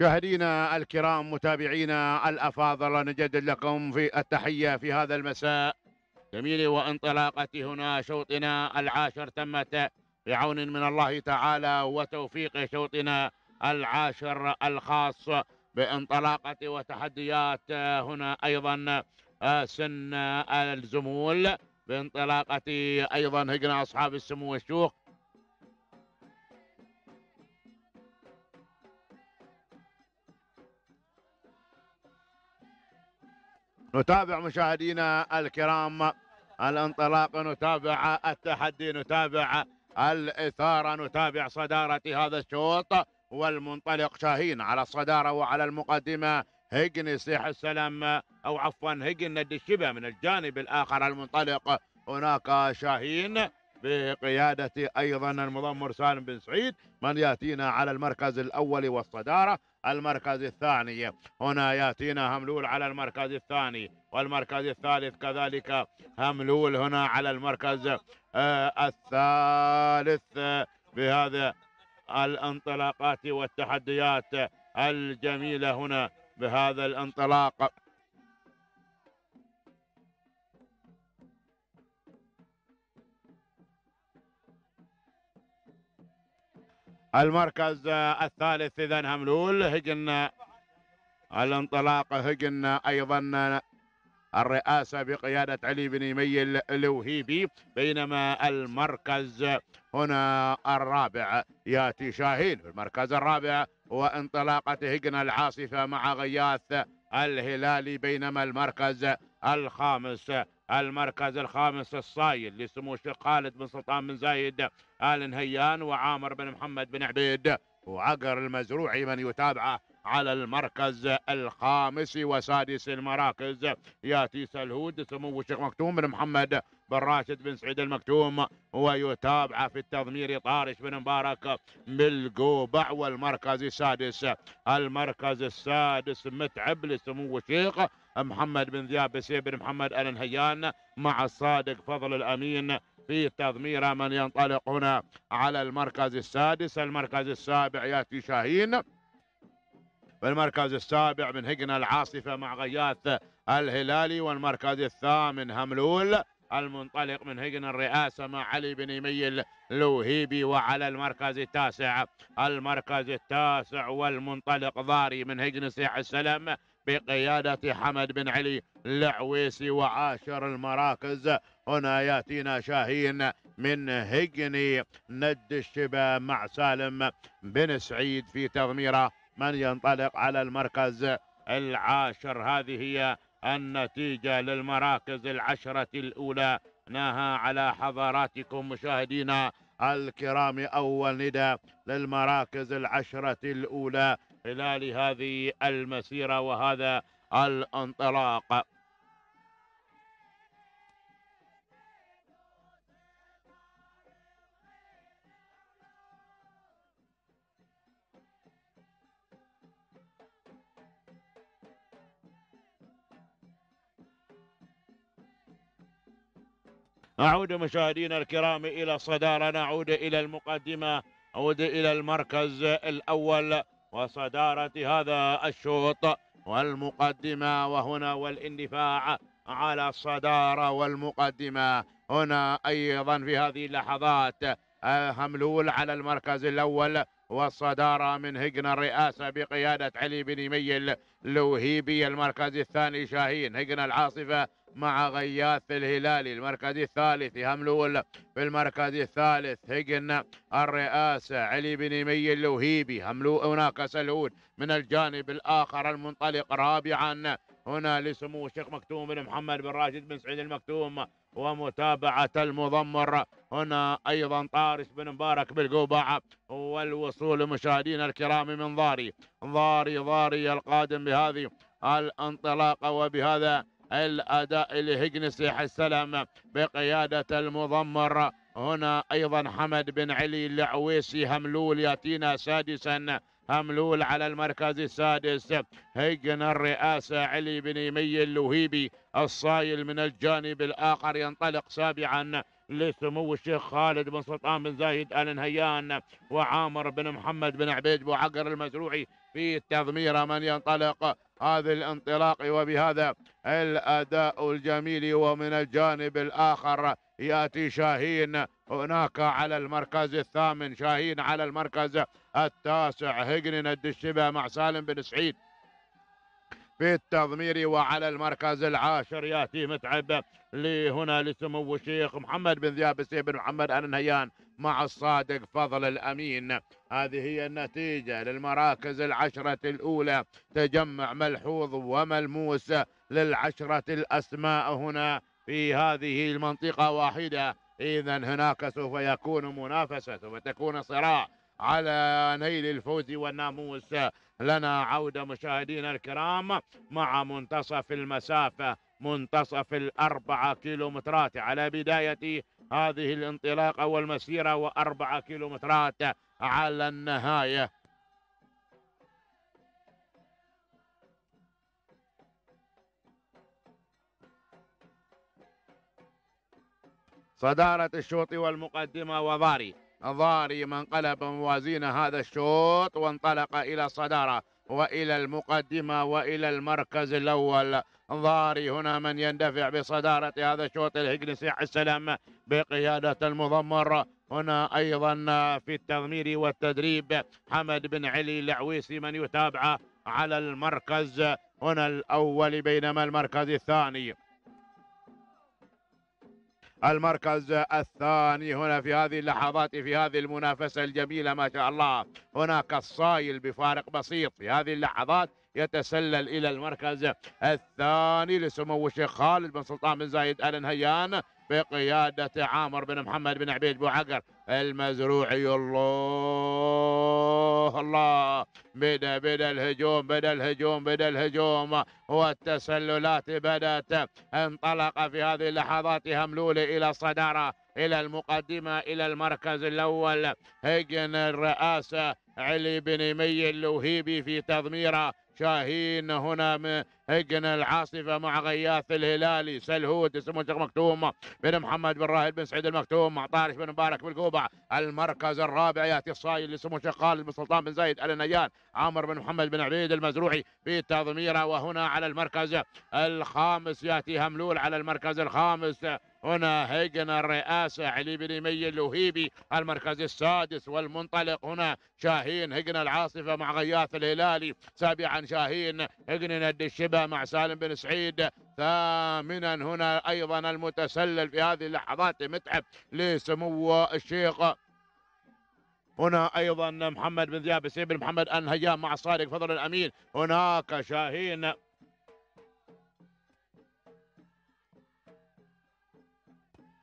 مشاهدينا الكرام متابعينا الافاضل نجدد لكم في التحيه في هذا المساء جميل وانطلاقه هنا شوطنا العاشر تمت بعون من الله تعالى وتوفيق شوطنا العاشر الخاص بانطلاقه وتحديات هنا ايضا آه، سن الزمول بانطلاقه ايضا هجنا اصحاب السمو الشيوخ نتابع مشاهدينا الكرام الانطلاق نتابع التحدي نتابع الإثارة نتابع صدارة هذا الشوط والمنطلق شاهين على الصدارة وعلى المقدمة هيجن سيح السلام أو عفوا هيجن الشبه من الجانب الآخر المنطلق هناك شاهين بقيادة أيضا المضمر سالم بن سعيد من يأتينا على المركز الأول والصدارة المركز الثاني هنا يأتينا هملول على المركز الثاني والمركز الثالث كذلك هملول هنا على المركز آه، الثالث آه، بهذا الانطلاقات والتحديات الجميلة هنا بهذا الانطلاق المركز الثالث إذا هملول هجن الانطلاق هجن أيضا الرئاسة بقيادة علي بن يميل الوهيبي بينما المركز هنا الرابع ياتي شاهين في المركز الرابع وانطلاقة هجن العاصفة مع غياث الهلالي بينما المركز الخامس المركز الخامس الصايل لسمو الشيخ خالد بن سلطان بن زايد آل نهيان وعامر بن محمد بن عبيد وعقر المزروعي من يتابعه على المركز الخامس وسادس المراكز ياتي سلهود سمو الشيخ مكتوم بن محمد بن راشد بن سعيد المكتوم ويتابع في التضمير طارش بن مبارك بالقوبع والمركز السادس المركز السادس متعب لسمو الشيخ محمد بن ذياب بسيب بن محمد ال نهيان مع الصادق فضل الأمين في تضمير من ينطلق هنا على المركز السادس المركز السابع ياتي شاهين المركز السابع من هجن العاصفة مع غياث الهلالي والمركز الثامن هملول المنطلق من هجن الرئاسة مع علي بن يميل لوهيبي وعلى المركز التاسع المركز التاسع والمنطلق ضاري من هجن سيح السلام بقيادة حمد بن علي العويسي وعاشر المراكز هنا ياتينا شاهين من هجني ند الشبه مع سالم بن سعيد في تضميره من ينطلق على المركز العاشر هذه هي النتيجة للمراكز العشرة الأولى نهى على حضراتكم مشاهدينا الكرام أول ندى للمراكز العشرة الأولى خلال هذه المسيرة وهذا الانطلاق أعود مشاهدينا الكرام إلى الصدارة نعود إلى المقدمة أعود إلى المركز الأول وصدارة هذا الشوط والمقدمة وهنا والاندفاع على الصدارة والمقدمة هنا أيضا في هذه اللحظات هملول آه، على المركز الأول والصدارة من هجن الرئاسة بقيادة علي بن ميل لوهيبي المركز الثاني شاهين هجن العاصفة مع غياث الهلالي المركز الثالث هملول في المركز الثالث هجن الرئاسة علي بن ميل لوهيبي هملول هناك سلول من الجانب الآخر المنطلق رابعا هنا لسمو الشيخ مكتوم بن محمد بن راشد بن سعيد المكتوم ومتابعة المضمر هنا أيضا طارش بن مبارك بالقوبعة والوصول مشاهدينا الكرام من ضاري ضاري ضاري القادم بهذه الانطلاقة وبهذا الأداء لهجنسي حسلم بقيادة المضمر هنا أيضا حمد بن علي العويسي هملول يأتينا سادسا هملول على المركز السادس هيجن الرئاسة علي بن يمي اللهيبي الصايل من الجانب الآخر ينطلق سابعا لسمو الشيخ خالد بن سلطان بن زايد آل نهيان وعامر بن محمد بن عبيد بوعقر المزروعي في التضمير من ينطلق هذا الانطلاق وبهذا الأداء الجميل ومن الجانب الآخر يأتي شاهين هناك على المركز الثامن شاهين على المركز التاسع هجن الدشبة مع سالم بن سعيد في التضمير وعلى المركز العاشر ياتي متعب لهنا لسمو الشيخ محمد بن ذياب السيف بن محمد نهيان مع الصادق فضل الامين هذه هي النتيجه للمراكز العشره الاولى تجمع ملحوظ وملموس للعشره الاسماء هنا في هذه المنطقه واحده اذا هناك سوف يكون منافسه وتكون صراع على نيل الفوز والناموس لنا عودة مشاهدينا الكرام مع منتصف المسافة منتصف الأربعة كيلومترات على بداية هذه الانطلاقة والمسيرة وأربعة كيلومترات على النهاية صدارة الشوط والمقدمة وضاري ضاري من قلب موازين هذا الشوط وانطلق إلى الصدارة وإلى المقدمة وإلى المركز الأول ضاري هنا من يندفع بصدارة هذا الشوط الهجنسي على السلام بقيادة المضمر هنا أيضا في التضمير والتدريب حمد بن علي العويسي من يتابعه على المركز هنا الأول بينما المركز الثاني المركز الثاني هنا في هذه اللحظات في هذه المنافسة الجميلة ما شاء الله هناك الصايل بفارق بسيط في هذه اللحظات يتسلل إلى المركز الثاني لسمو الشيخ خالد بن سلطان بن زايد آل نهيان بقيادة عامر بن محمد بن عبيد بوعقر المزروعي الله الله بدا بدا الهجوم بدا الهجوم بدا الهجوم والتسللات بدأت انطلق في هذه اللحظات هملول إلى الصدارة إلى المقدمة إلى المركز الأول هجن الرئاسة علي بن مي اللوهيبي في تضميره شاهين هنا من هجن العاصفة مع غياث الهلالي سلهود اسمه مكتوم بن محمد بن راهل بن سعيد المكتوم مع طارش بن مبارك بالقوبة المركز الرابع ياتي الصايل اسمه شقال بن سلطان بن زايد نيان عامر بن محمد بن عبيد المزروعي في تضميره وهنا على المركز الخامس ياتي هملول على المركز الخامس هنا هيجن الرئاسة علي بن مي الوهيبي المركز السادس والمنطلق هنا شاهين هجن العاصفة مع غياث الهلالي سابعا شاهين هجن ند الشبه مع سالم بن سعيد ثامنا هنا أيضا المتسلل في هذه اللحظات متعب لسمو الشيخ هنا ايضا محمد بن ذياب سيب بن محمد الهيام مع صادق فضل الامين هناك شاهين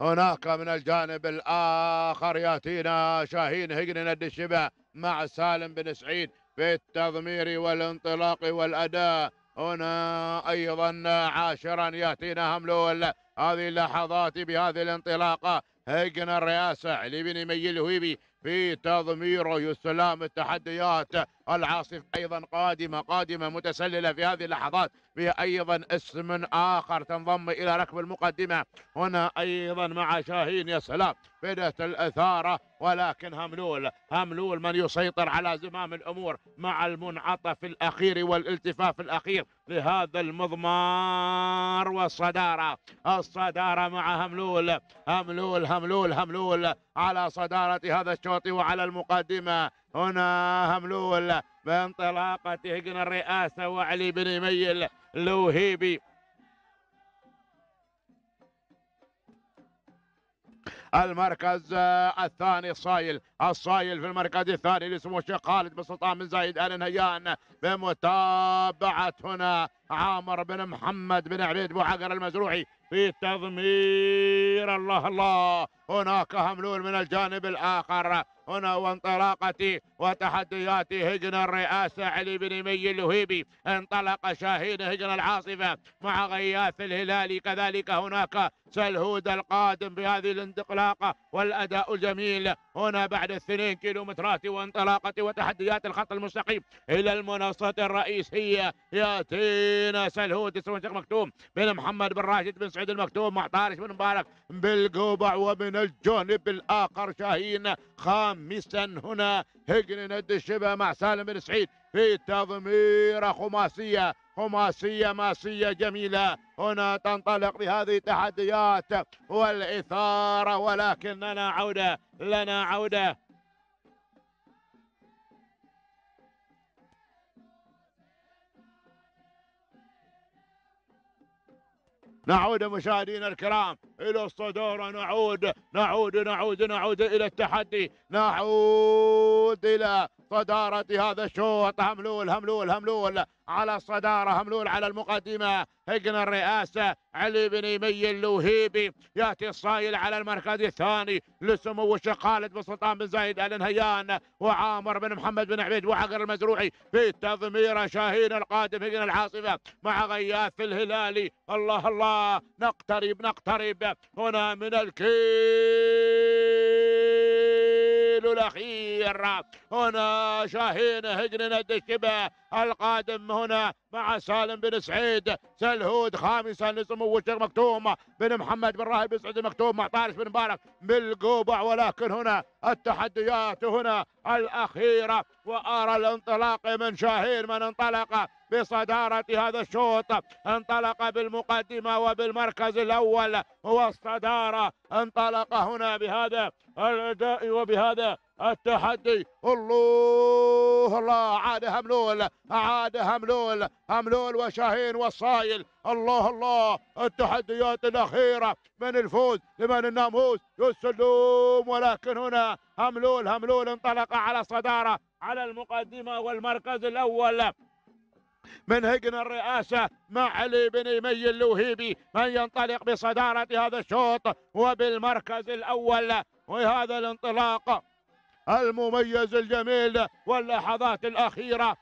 هناك من الجانب الآخر يأتينا شاهين هجن ند الشبع مع سالم بن سعيد في التضمير والانطلاق والأداء هنا أيضا عاشرا يأتينا هملول هذه اللحظات بهذه الانطلاقة هجن الرئاسة لبني ميل الهويبي في تضميره يسلام التحديات العاصفة أيضا قادمة قادمة متسللة في هذه اللحظات في أيضا اسم آخر تنضم إلى ركب المقدمة هنا أيضا مع شاهين يا سلام بدأت الأثارة ولكن هملول هملول من يسيطر على زمام الأمور مع المنعطف الأخير والالتفاف الأخير لهذا المضمار والصدارة الصدارة مع هملول هملول هملول هملول على صدارة هذا الشوط وعلى المقدمة هنا هملول بانطلاقة هجن الرئاسة وعلي بن ميل لوهيبي المركز الثاني الصايل الصايل في المركز الثاني لسمو الشيخ خالد بن سلطان بن زايد ال نهيان بمتابعه هنا عامر بن محمد بن عبيد بو عقر المزروعي في تضمير الله الله هناك هملول من الجانب الآخر هنا وانطلاقة وتحديات هجن الرئاسة علي بن مي الوهيبي انطلق شاهين هجن العاصفة مع غياث الهلالي كذلك هناك سلهود القادم بهذه الانطلاقة والأداء الجميل هنا بعد الثنين كيلومترات وانطلاقة وتحديات الخط المستقيم إلى المنصة الرئيسية يأتينا سلهود اسمه مكتوم بن محمد بن راشد بن سعود المكتوم مع طارش بن مبارك بالقبع وبن الجانب الآخر شاهين خامسا هنا هجن ند الشبه مع سالم بن سعيد في تضميرة خماسية خماسية ماسية جميلة هنا تنطلق بهذه التحديات والإثارة ولكن لنا عودة لنا عودة نعود مشاهدينا الكرام إلى الصدارة نعود نعود نعود نعود إلى التحدي نعود إلى صدارة هذا الشوط هملول هملول هملول على الصدارة هملول على المقدمة هجن الرئاسة علي بن يمي اللوهيبي يأتي الصايل على المركز الثاني لسمو الشيخ خالد بن سلطان بن زايد آل نهيان وعامر بن محمد بن عبيد وعقر المزروعي في تضمير شاهين القادم هجن العاصفة مع غياث الهلالي الله الله نقترب نقترب العودة هنا من الكيلو الأخير هنا شاهين هجرنا الاشتباه القادم هنا مع سالم بن سعيد سلهود خامسا لسمو الشيخ مكتوم بن محمد بن راهب بن سعيد مكتوم مع طارش بن مبارك بالقوبع ولكن هنا التحديات هنا الأخيرة وأرى الانطلاق من شاهين من انطلق بصدارة هذا الشوط انطلق بالمقدمة وبالمركز الأول هو الصدارة انطلق هنا بهذا الأداء وبهذا التحدي الله الله عاد هملول عاد هملول هملول وشاهين والصايل الله الله التحديات الأخيرة من الفوز لمن الناموس يسلم ولكن هنا هملول هملول انطلق على الصدارة على المقدمة والمركز الأول من هجن الرئاسة مع علي بن يمي اللوهيبي من ينطلق بصدارة هذا الشوط وبالمركز الأول وهذا الانطلاق المميز الجميل واللحظات الأخيرة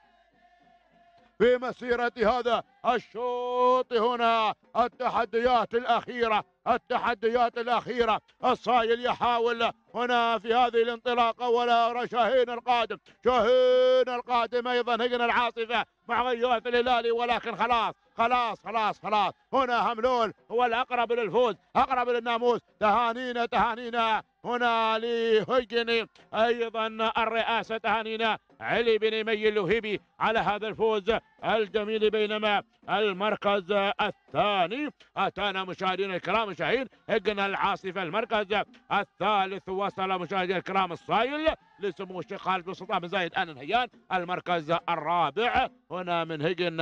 في مسيرة هذا الشوط هنا التحديات الأخيرة التحديات الأخيرة الصايل يحاول هنا في هذه الانطلاقة ولا أرى شاهين القادم شاهين القادم أيضا هجن العاصفة مع غيوث الهلالي ولكن خلاص خلاص خلاص خلاص هنا هملول هو الأقرب للفوز أقرب للناموس تهانينا تهانينا هنا لهجن أيضا الرئاسة تهانينا علي بن مي الوهيبي على هذا الفوز الجميل بينما المركز الثاني أتانا مشاهدينا الكرام مشاهين إجنا العاصفة المركز الثالث وصل مشاهدينا الكرام الصايل لسمو الشيخ خالد بن سلطان بن زايد آل نهيان المركز الرابع هنا من هجن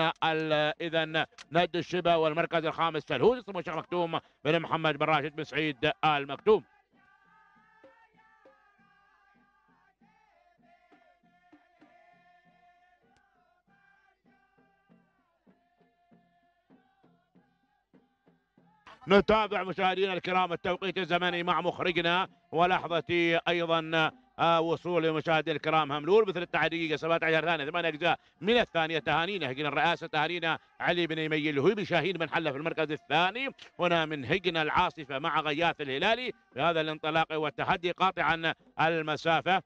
إذا ند الشبا والمركز الخامس سلهوز سمو الشيخ مكتوم بن محمد بن راشد بن سعيد آل مكتوم نتابع مشاهدينا الكرام التوقيت الزمني مع مخرجنا ولحظة أيضا آه، وصول مشاهدينا الكرام هملول مثل التحديق 17 ثانية ثمانية أجزاء من الثانية تهانينا هجنا الرئاسة تهانينا علي بن يميل الهيبي شاهين بن حلة في المركز الثاني هنا من هجنا العاصفة مع غياث الهلالي في هذا الانطلاق والتحدي قاطعا المسافة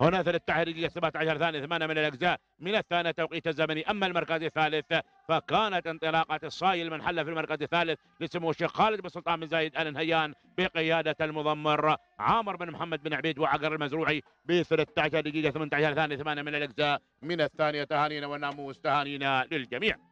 هنا ثلاث تحريرية 17 ثانية ثمانية من الأجزاء من الثانية توقيت الزمني أما المركز الثالث فكانت انطلاقة الصايل من حل في المركز الثالث لسمو الشيخ خالد بن سلطان بن زايد آل نهيان بقيادة المضمر عامر بن محمد بن عبيد وعقر المزروعي ب 13 دقيقة 18 ثانية ثمانية من الأجزاء من الثانية تهانينا والناموس تهانينا للجميع